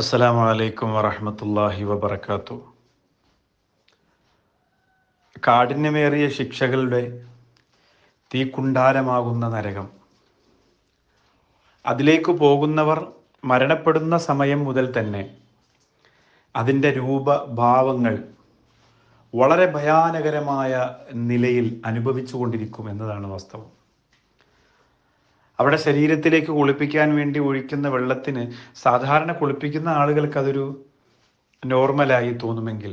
അസ്സലാമു അലൈക്കും വറഹമത്തല്ലാഹി വബർക്കാത്തു കാഠിന്യമേറിയ ശിക്ഷകളുടെ തീക്കുണ്ടാരമാകുന്ന നരകം അതിലേക്ക് പോകുന്നവർ മരണപ്പെടുന്ന സമയം മുതൽ തന്നെ അതിൻ്റെ രൂപഭാവങ്ങൾ വളരെ ഭയാനകരമായ നിലയിൽ അനുഭവിച്ചു കൊണ്ടിരിക്കും എന്നതാണ് വാസ്തവം അവരുടെ ശരീരത്തിലേക്ക് കുളിപ്പിക്കാൻ വേണ്ടി ഒഴിക്കുന്ന വെള്ളത്തിന് സാധാരണ കുളിപ്പിക്കുന്ന ആളുകൾക്ക് അതൊരു നോർമലായി തോന്നുമെങ്കിൽ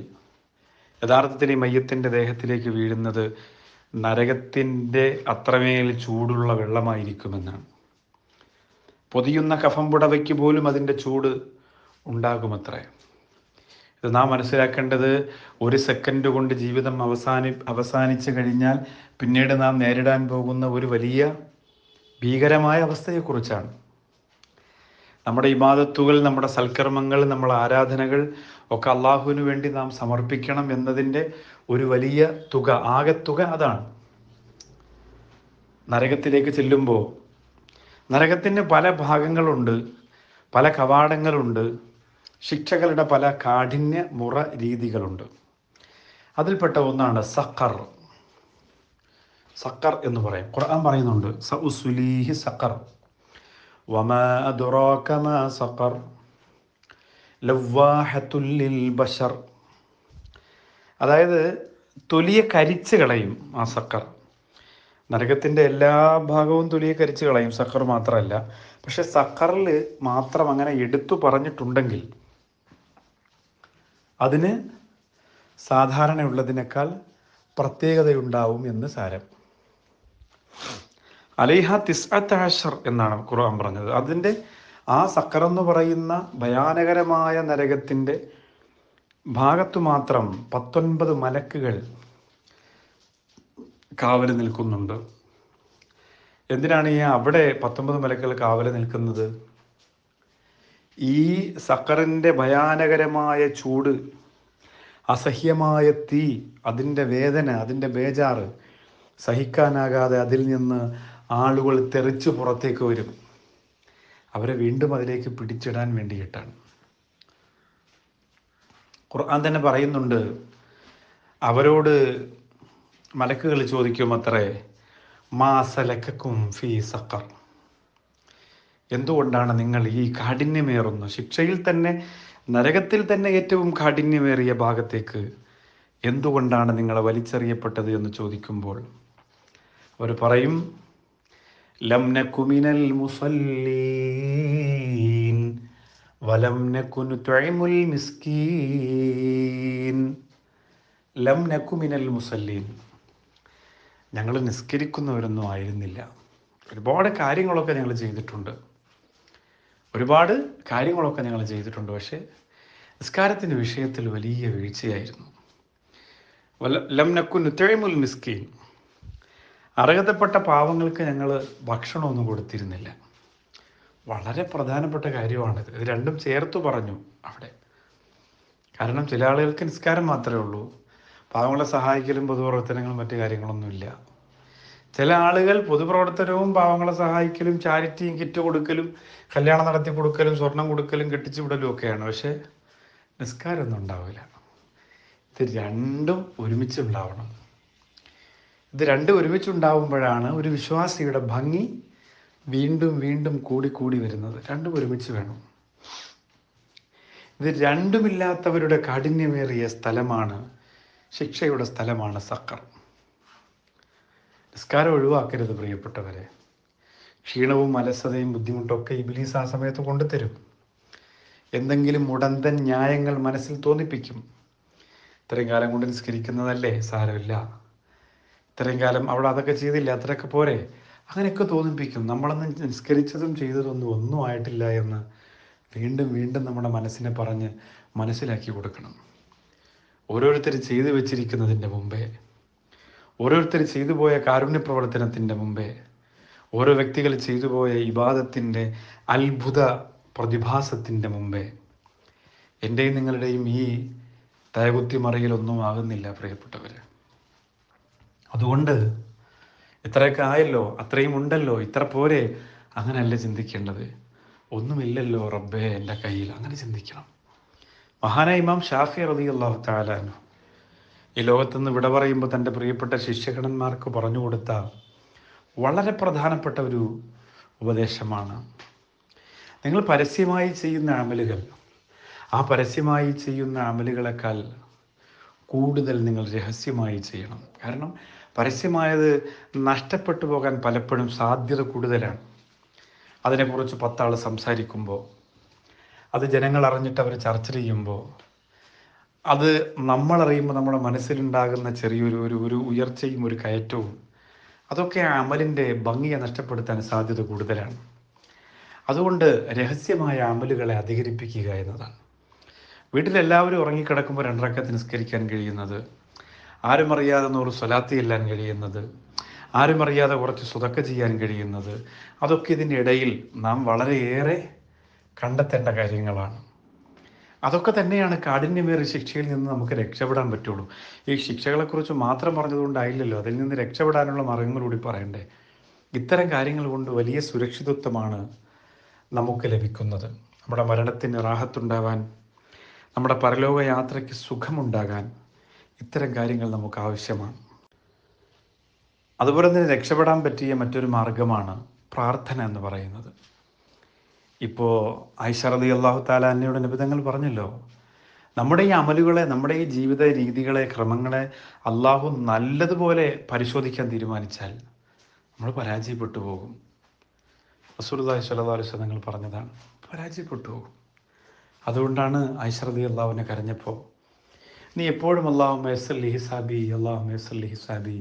യഥാർത്ഥത്തിൽ ഈ മയ്യത്തിൻ്റെ ദേഹത്തിലേക്ക് വീഴുന്നത് നരകത്തിൻ്റെ അത്രമേൽ ചൂടുള്ള വെള്ളമായിരിക്കുമെന്നാണ് പൊതിയുന്ന കഫം പുടവയ്ക്ക് പോലും അതിൻ്റെ ചൂട് ഉണ്ടാകുമത്രേ ഇത് നാം മനസ്സിലാക്കേണ്ടത് ഒരു സെക്കൻഡ് കൊണ്ട് ജീവിതം അവസാനി അവസാനിച്ചു കഴിഞ്ഞാൽ പിന്നീട് നാം നേരിടാൻ പോകുന്ന ഒരു വലിയ ഭീകരമായ അവസ്ഥയെക്കുറിച്ചാണ് നമ്മുടെ ഇമാദത്തുകൾ നമ്മുടെ സൽക്കർമ്മങ്ങൾ നമ്മുടെ ആരാധനകൾ ഒക്കെ അള്ളാഹുവിന് വേണ്ടി നാം സമർപ്പിക്കണം എന്നതിൻ്റെ ഒരു വലിയ തുക ആകെത്തുക അതാണ് നരകത്തിലേക്ക് ചെല്ലുമ്പോൾ നരകത്തിന് പല ഭാഗങ്ങളുണ്ട് പല കവാടങ്ങളുണ്ട് ശിക്ഷകളുടെ പല കാഠിന്യ മുറ രീതികളുണ്ട് അതിൽപ്പെട്ട ഒന്നാണ് സഖർ സക്കർ എന്ന് പറയും ഖുർആൻ പറയുന്നുണ്ട് സക്കർ വമാ സക്കർ അതായത് തൊലിയെ കരിച്ചു കളയും ആ സക്കർ നരകത്തിൻ്റെ എല്ലാ ഭാഗവും തൊലിയെ കരിച്ചു കളയും സക്കർ മാത്രമല്ല പക്ഷെ സക്കറിൽ മാത്രം അങ്ങനെ എടുത്തു പറഞ്ഞിട്ടുണ്ടെങ്കിൽ അതിന് സാധാരണയുള്ളതിനേക്കാൾ പ്രത്യേകതയുണ്ടാവും എന്ന് സാരം അലൈഹ തിസ്അത്താഷർ എന്നാണ് ഖുർആൻ പറഞ്ഞത് അതിൻ്റെ ആ സക്കർ എന്ന് പറയുന്ന ഭയാനകരമായ നരകത്തിൻ്റെ ഭാഗത്തു മാത്രം പത്തൊൻപത് മലക്കുകൾ കാവൽ നിൽക്കുന്നുണ്ട് എന്തിനാണ് ഈ അവിടെ പത്തൊമ്പത് മലക്കുകൾ കാവൽ നിൽക്കുന്നത് ഈ സക്കറിൻ്റെ ഭയാനകരമായ ചൂട് അസഹ്യമായ തീ അതിൻ്റെ വേദന അതിൻ്റെ ബേജാറ് സഹിക്കാനാകാതെ അതിൽ നിന്ന് ആളുകൾ തെറിച്ച് പുറത്തേക്ക് വരും അവരെ വീണ്ടും അതിലേക്ക് പിടിച്ചിടാൻ വേണ്ടിയിട്ടാണ് ഖുർആൻ തന്നെ പറയുന്നുണ്ട് അവരോട് മലക്കുകൾ ചോദിക്കും അത്രേ മാസലക്കും ഫീ സക്കർ എന്തുകൊണ്ടാണ് നിങ്ങൾ ഈ കാഠിന്യമേറുന്നു ശിക്ഷയിൽ തന്നെ നരകത്തിൽ തന്നെ ഏറ്റവും കാഠിന്യമേറിയ ഭാഗത്തേക്ക് എന്തുകൊണ്ടാണ് നിങ്ങൾ വലിച്ചെറിയപ്പെട്ടത് എന്ന് ചോദിക്കുമ്പോൾ അവർ പറയും ലംനക്കുമിനൽ മുസല്ലീൻ വലംനക്കുനു തൊഴമുൽ മിസ്കീൻ ലംനക്കുമിനൽ മുസല്ലീൻ ഞങ്ങൾ നിസ്കരിക്കുന്നവരൊന്നും ആയിരുന്നില്ല ഒരുപാട് കാര്യങ്ങളൊക്കെ ഞങ്ങൾ ചെയ്തിട്ടുണ്ട് ഒരുപാട് കാര്യങ്ങളൊക്കെ ഞങ്ങൾ ചെയ്തിട്ടുണ്ട് പക്ഷേ നിസ്കാരത്തിൻ്റെ വിഷയത്തിൽ വലിയ വീഴ്ചയായിരുന്നു ലംനക്കുനു തൊഴമുൽ മിസ്കീൻ അർഹതപ്പെട്ട പാവങ്ങൾക്ക് ഞങ്ങൾ ഭക്ഷണമൊന്നും കൊടുത്തിരുന്നില്ല വളരെ പ്രധാനപ്പെട്ട കാര്യമാണിത് ഇത് രണ്ടും ചേർത്ത് പറഞ്ഞു അവിടെ കാരണം ചില ആളുകൾക്ക് നിസ്കാരം മാത്രമേ ഉള്ളൂ പാവങ്ങളെ സഹായിക്കലും പൊതുപ്രവർത്തനങ്ങളും മറ്റു കാര്യങ്ങളൊന്നുമില്ല ചില ആളുകൾ പൊതുപ്രവർത്തനവും പാവങ്ങളെ സഹായിക്കലും ചാരിറ്റിയും കിറ്റ് കൊടുക്കലും കല്യാണം നടത്തി കൊടുക്കലും സ്വർണം കൊടുക്കലും കെട്ടിച്ചു വിടലും ഒക്കെയാണ് പക്ഷേ നിസ്കാരമൊന്നും ഉണ്ടാവില്ല ഇത് രണ്ടും ഒരുമിച്ച് ഉണ്ടാവണം ഇത് രണ്ടും ഒരുമിച്ചുണ്ടാവുമ്പോഴാണ് ഒരു വിശ്വാസിയുടെ ഭംഗി വീണ്ടും വീണ്ടും കൂടി കൂടി വരുന്നത് രണ്ടും ഒരുമിച്ച് വേണം ഇത് രണ്ടുമില്ലാത്തവരുടെ കാഠിന്യമേറിയ സ്ഥലമാണ് ശിക്ഷയുടെ സ്ഥലമാണ് സക്കർ നിസ്കാരം ഒഴിവാക്കരുത് പ്രിയപ്പെട്ടവരെ ക്ഷീണവും അലസതയും ബുദ്ധിമുട്ടൊക്കെ ഇബിലീസ് ആ സമയത്ത് കൊണ്ടുതരും എന്തെങ്കിലും മുടന്തൻ ന്യായങ്ങൾ മനസ്സിൽ തോന്നിപ്പിക്കും ഇത്രയും കാലം കൊണ്ട് നിസ്കരിക്കുന്നതല്ലേ സാരമില്ല ഇത്രയും കാലം അവൾ അതൊക്കെ ചെയ്തില്ല അത്രയൊക്കെ പോരെ അങ്ങനെയൊക്കെ തോന്നിപ്പിക്കും നമ്മളന്ന് നിസ്കരിച്ചതും ചെയ്തതൊന്നും ഒന്നും ആയിട്ടില്ല എന്ന് വീണ്ടും വീണ്ടും നമ്മുടെ മനസ്സിനെ പറഞ്ഞ് മനസ്സിലാക്കി കൊടുക്കണം ഓരോരുത്തർ ചെയ്തു വെച്ചിരിക്കുന്നതിൻ്റെ മുമ്പേ ഓരോരുത്തർ ചെയ്തു പോയ കാരുണ്യ പ്രവർത്തനത്തിൻ്റെ മുമ്പേ ഓരോ വ്യക്തികൾ ചെയ്തു പോയ ഇബാദത്തിൻ്റെ അത്ഭുത പ്രതിഭാസത്തിൻ്റെ മുമ്പേ എൻ്റെയും നിങ്ങളുടെയും ഈ തയകുത്തി മറയിലൊന്നും ആകുന്നില്ല പ്രിയപ്പെട്ടവർ അതുകൊണ്ട് ഇത്രയൊക്കെ ആയല്ലോ അത്രയും ഉണ്ടല്ലോ ഇത്ര പോരെ അങ്ങനെയല്ല ചിന്തിക്കേണ്ടത് ഒന്നുമില്ലല്ലോ റബ്ബേ എൻ്റെ കയ്യിൽ അങ്ങനെ ചിന്തിക്കണം മഹാനായ ഇമാം ഷാഫി റതി അള്ളാഹു താലാനു ഈ ലോകത്തുനിന്ന് വിട പറയുമ്പോൾ തൻ്റെ പ്രിയപ്പെട്ട ശിഷ്യകണന്മാർക്ക് പറഞ്ഞു കൊടുത്ത വളരെ പ്രധാനപ്പെട്ട ഒരു ഉപദേശമാണ് നിങ്ങൾ പരസ്യമായി ചെയ്യുന്ന അമലുകൾ ആ പരസ്യമായി ചെയ്യുന്ന അമലുകളെക്കാൾ കൂടുതൽ നിങ്ങൾ രഹസ്യമായി ചെയ്യണം കാരണം പരസ്യമായത് നഷ്ടപ്പെട്ടു പോകാൻ പലപ്പോഴും സാധ്യത കൂടുതലാണ് അതിനെക്കുറിച്ച് പത്താൾ സംസാരിക്കുമ്പോൾ അത് ജനങ്ങൾ അറിഞ്ഞിട്ട് അവർ ചർച്ച ചെയ്യുമ്പോൾ അത് നമ്മളറിയുമ്പോൾ നമ്മുടെ മനസ്സിലുണ്ടാകുന്ന ചെറിയൊരു ഒരു ഒരു ഉയർച്ചയും ഒരു കയറ്റവും അതൊക്കെ ആ അമലിൻ്റെ ഭംഗിയെ നഷ്ടപ്പെടുത്താൻ സാധ്യത കൂടുതലാണ് അതുകൊണ്ട് രഹസ്യമായ അമലുകളെ അധികരിപ്പിക്കുക എന്നതാണ് വീട്ടിലെല്ലാവരും ഉറങ്ങിക്കിടക്കുമ്പോൾ രണ്ടരക്ക നിസ്കരിക്കാൻ കഴിയുന്നത് ആരുമറിയാതെ നൂറ് സ്വലാത്തി ചെല്ലാൻ കഴിയുന്നത് ആരുമറിയാതെ കുറച്ച് സ്വതൊക്കെ ചെയ്യാൻ കഴിയുന്നത് അതൊക്കെ ഇതിൻ്റെ ഇടയിൽ നാം വളരെയേറെ കണ്ടെത്തേണ്ട കാര്യങ്ങളാണ് അതൊക്കെ തന്നെയാണ് കാഠിന്യമേറിയ ശിക്ഷയിൽ നിന്ന് നമുക്ക് രക്ഷപ്പെടാൻ പറ്റുള്ളൂ ഈ ശിക്ഷകളെക്കുറിച്ച് മാത്രം പറഞ്ഞതുകൊണ്ടായില്ലല്ലോ അതിൽ നിന്ന് രക്ഷപ്പെടാനുള്ള മാർഗങ്ങൾ കൂടി പറയണ്ടേ ഇത്തരം കാര്യങ്ങൾ കൊണ്ട് വലിയ സുരക്ഷിതത്വമാണ് നമുക്ക് ലഭിക്കുന്നത് നമ്മുടെ മരണത്തിന് റാഹത്തുണ്ടാവാൻ നമ്മുടെ പരലോക യാത്രയ്ക്ക് സുഖമുണ്ടാകാൻ ഇത്തരം കാര്യങ്ങൾ നമുക്ക് ആവശ്യമാണ് അതുപോലെ തന്നെ രക്ഷപ്പെടാൻ പറ്റിയ മറ്റൊരു മാർഗമാണ് പ്രാർത്ഥന എന്ന് പറയുന്നത് ഇപ്പോൾ ഐഷറദി അള്ളാഹു താലാന്നയുടെ നിബിധങ്ങൾ പറഞ്ഞല്ലോ നമ്മുടെ ഈ അമലുകളെ നമ്മുടെ ഈ ജീവിത രീതികളെ ക്രമങ്ങളെ അള്ളാഹു നല്ലതുപോലെ പരിശോധിക്കാൻ തീരുമാനിച്ചാൽ നമ്മൾ പരാജയപ്പെട്ടു പോകും റസൂൽദാഹി സ്വല്ലാ അലുസ് നിങ്ങൾ പറഞ്ഞതാണ് പരാജയപ്പെട്ടു പോകും അതുകൊണ്ടാണ് ഐശ്വറദി അള്ളാഹുവിനെ കരഞ്ഞപ്പോൾ നീ എപ്പോഴും അള്ളാഹു മേസല്ലി ഹിസാബി അള്ളാഹു മേസല്ലി ഹിസാബി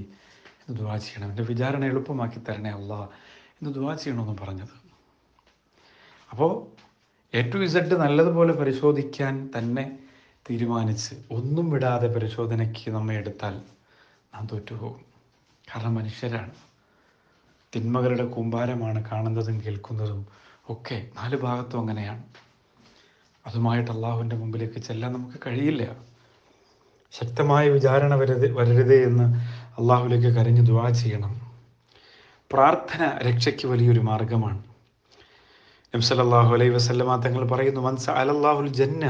എന്ന് ദുവാ ചെയ്യണം എൻ്റെ വിചാരണ എളുപ്പമാക്കി തരണേ അള്ളാഹ് എന്ന് ദുവാ ചെയ്യണമെന്ന് പറഞ്ഞത് അപ്പോൾ എ ടു ഇസഡ് നല്ലതുപോലെ പരിശോധിക്കാൻ തന്നെ തീരുമാനിച്ച് ഒന്നും വിടാതെ പരിശോധനയ്ക്ക് നമ്മെ എടുത്താൽ നാം തോറ്റുപോകും കാരണം മനുഷ്യരാണ് തിന്മകളുടെ കൂമ്പാരമാണ് കാണുന്നതും കേൾക്കുന്നതും ഒക്കെ നാല് ഭാഗത്തും അങ്ങനെയാണ് അതുമായിട്ട് അള്ളാഹുവിൻ്റെ മുമ്പിലേക്ക് ചെല്ലാൻ നമുക്ക് കഴിയില്ല ശക്തമായ വിചാരണ വരരുത് വരരുത് എന്ന് അള്ളാഹുലേക്ക് കരഞ്ഞു ദ ചെയ്യണം പ്രാർത്ഥന രക്ഷയ്ക്ക് വലിയൊരു മാർഗമാണ് നംസലല്ലാഹു അലൈ വസല്ലമ തങ്ങൾ പറയുന്നു മൻസ അലല്ലാഹുൽ ജന്ന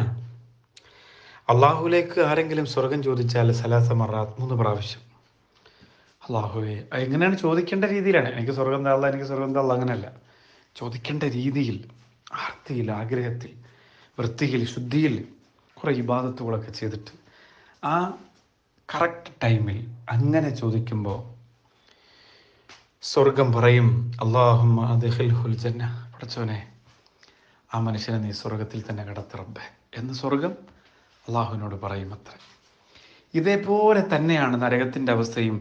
അള്ളാഹുലേക്ക് ആരെങ്കിലും സ്വർഗം ചോദിച്ചാൽ സലാസ മറാത്ത് മൂന്ന് പ്രാവശ്യം അള്ളാഹുവെ എങ്ങനെയാണ് ചോദിക്കേണ്ട രീതിയിലാണ് എനിക്ക് സ്വർഗം താള എനിക്ക് സ്വർഗം താള അങ്ങനെയല്ല ചോദിക്കേണ്ട രീതിയിൽ ആർത്തിയിൽ ആഗ്രഹത്തിൽ വൃത്തിയിൽ ശുദ്ധിയിൽ കുറേ ഇബാദത്തുകളൊക്കെ ചെയ്തിട്ട് ആ കറക്റ്റ് ടൈമിൽ അങ്ങനെ ചോദിക്കുമ്പോൾ സ്വർഗം പറയും അള്ളാഹുമ്മ പഠിച്ചോനെ ആ മനുഷ്യനെ നീ സ്വർഗത്തിൽ തന്നെ കടത്തിറബേ എന്ന് സ്വർഗം അള്ളാഹുവിനോട് പറയും അത്ര ഇതേപോലെ തന്നെയാണ് നരകത്തിൻ്റെ അവസ്ഥയും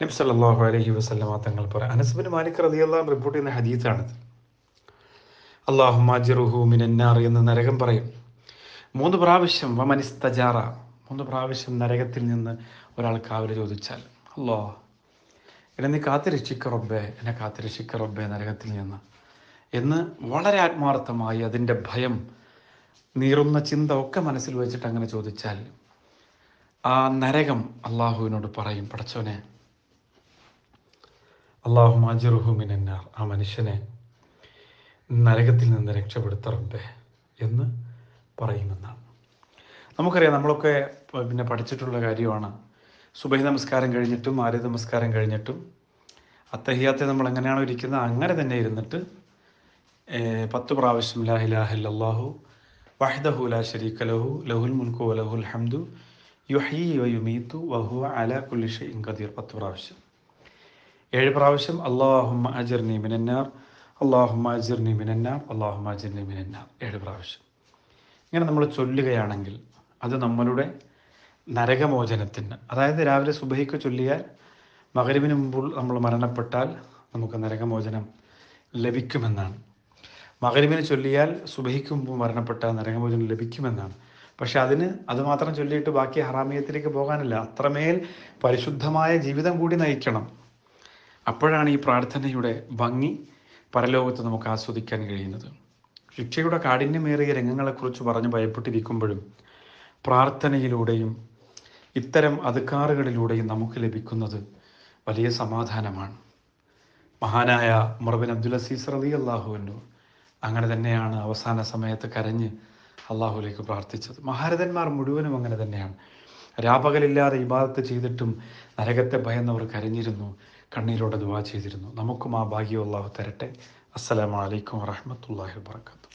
നബി സല്ലാഹു അലഹി വസ്ലമ തങ്ങൾ പറയാം അനസ്ബിൻ മാലിക് റതിയുള്ള റിപ്പോർട്ട് ചെയ്യുന്ന ഹദീത്താണ് അള്ളാഹു മാജിറുഹു മിനന്നാർ എന്ന് നരകം പറയും മൂന്ന് പ്രാവശ്യം വമനിസ്തജാറ മൂന്ന് പ്രാവശ്യം നരകത്തിൽ നിന്ന് ഒരാൾ കാവൽ ചോദിച്ചാൽ അല്ലോ എന്നെ നീ കാത്തിരക്ഷിക്ക എന്നെ കാത്തിരക്ഷിക്ക നരകത്തിൽ നിന്ന് എന്ന് വളരെ ആത്മാർത്ഥമായി അതിൻ്റെ ഭയം നീറുന്ന ചിന്ത ഒക്കെ മനസ്സിൽ വെച്ചിട്ട് അങ്ങനെ ചോദിച്ചാൽ ആ നരകം അള്ളാഹുവിനോട് പറയും പടച്ചോനെ അള്ളാഹു എന്നാർ ആ മനുഷ്യനെ നരകത്തിൽ നിന്ന് രക്ഷപ്പെടുത്തറമ്പേ എന്ന് പറയുമെന്നാണ് നമുക്കറിയാം നമ്മളൊക്കെ പിന്നെ പഠിച്ചിട്ടുള്ള കാര്യമാണ് സുബഹി നമസ്കാരം കഴിഞ്ഞിട്ടും ആര്യ നമസ്കാരം കഴിഞ്ഞിട്ടും അത്തഹിയാത്തെ നമ്മൾ എങ്ങനെയാണോ ഇരിക്കുന്നത് അങ്ങനെ തന്നെ ഇരുന്നിട്ട് പത്ത് പ്രാവശ്യം ലാ ഇലാഹില്ലാഹു വഹ്ദഹു ലാ ഷരീഖ ലഹു ലഹുൽ മുൽക്കു വലഹുൽ ഹംദു യുഹി വയുമീത്തു വഹു അല കുല്ലിഷ ഇങ്കദീർ പത്ത് പ്രാവശ്യം ഏഴ് പ്രാവശ്യം അള്ളാഹുമ്മ അജിർ മിനന്നാർ അള്ളാഹുമ്മ അജിർ മിനന്നാർ അള്ളാഹുമ്മ അജിർ മിനന്നാർ ഏഴ് പ്രാവശ്യം ഇങ്ങനെ നമ്മൾ ചൊല്ലുകയാണെങ്കിൽ അത് നമ്മളുടെ നരകമോചനത്തിന് അതായത് രാവിലെ സുബഹിക്ക് ചൊല്ലിയാൽ മകരവിന് മുമ്പ് നമ്മൾ മരണപ്പെട്ടാൽ നമുക്ക് നരകമോചനം ലഭിക്കുമെന്നാണ് മകരുവിന് ചൊല്ലിയാൽ സുബഹിക്ക് മുമ്പ് മരണപ്പെട്ടാൽ നരകമോചനം ലഭിക്കുമെന്നാണ് പക്ഷെ അതിന് അതുമാത്രം ചൊല്ലിയിട്ട് ബാക്കി ഹറാമിയത്തിലേക്ക് പോകാനില്ല അത്രമേൽ പരിശുദ്ധമായ ജീവിതം കൂടി നയിക്കണം അപ്പോഴാണ് ഈ പ്രാർത്ഥനയുടെ ഭംഗി പരലോകത്ത് നമുക്ക് ആസ്വദിക്കാൻ കഴിയുന്നത് ശിക്ഷയുടെ കാഠിന്യമേറിയ രംഗങ്ങളെക്കുറിച്ച് പറഞ്ഞു ഭയപ്പെട്ടിരിക്കുമ്പോഴും പ്രാർത്ഥനയിലൂടെയും ഇത്തരം അതുക്കാറുകളിലൂടെയും നമുക്ക് ലഭിക്കുന്നത് വലിയ സമാധാനമാണ് മഹാനായ മുറബിൻ അബ്ദുൽ അസീസ് റലി അള്ളാഹുവിനു അങ്ങനെ തന്നെയാണ് അവസാന സമയത്ത് കരഞ്ഞ് അള്ളാഹുലേക്ക് പ്രാർത്ഥിച്ചത് മഹാരഥന്മാർ മുഴുവനും അങ്ങനെ തന്നെയാണ് രാപകലില്ലാതെ ഇബാദത്ത് ചെയ്തിട്ടും നരകത്തെ ഭയന്നവർ കരഞ്ഞിരുന്നു കണ്ണീരോടെ ദുവാ ചെയ്തിരുന്നു നമുക്കും ആ ഭാഗ്യം അള്ളാഹു തരട്ടെ അസ്സലാമലൈക്കും വറഹമത്തല്ലാഹി വാത്തു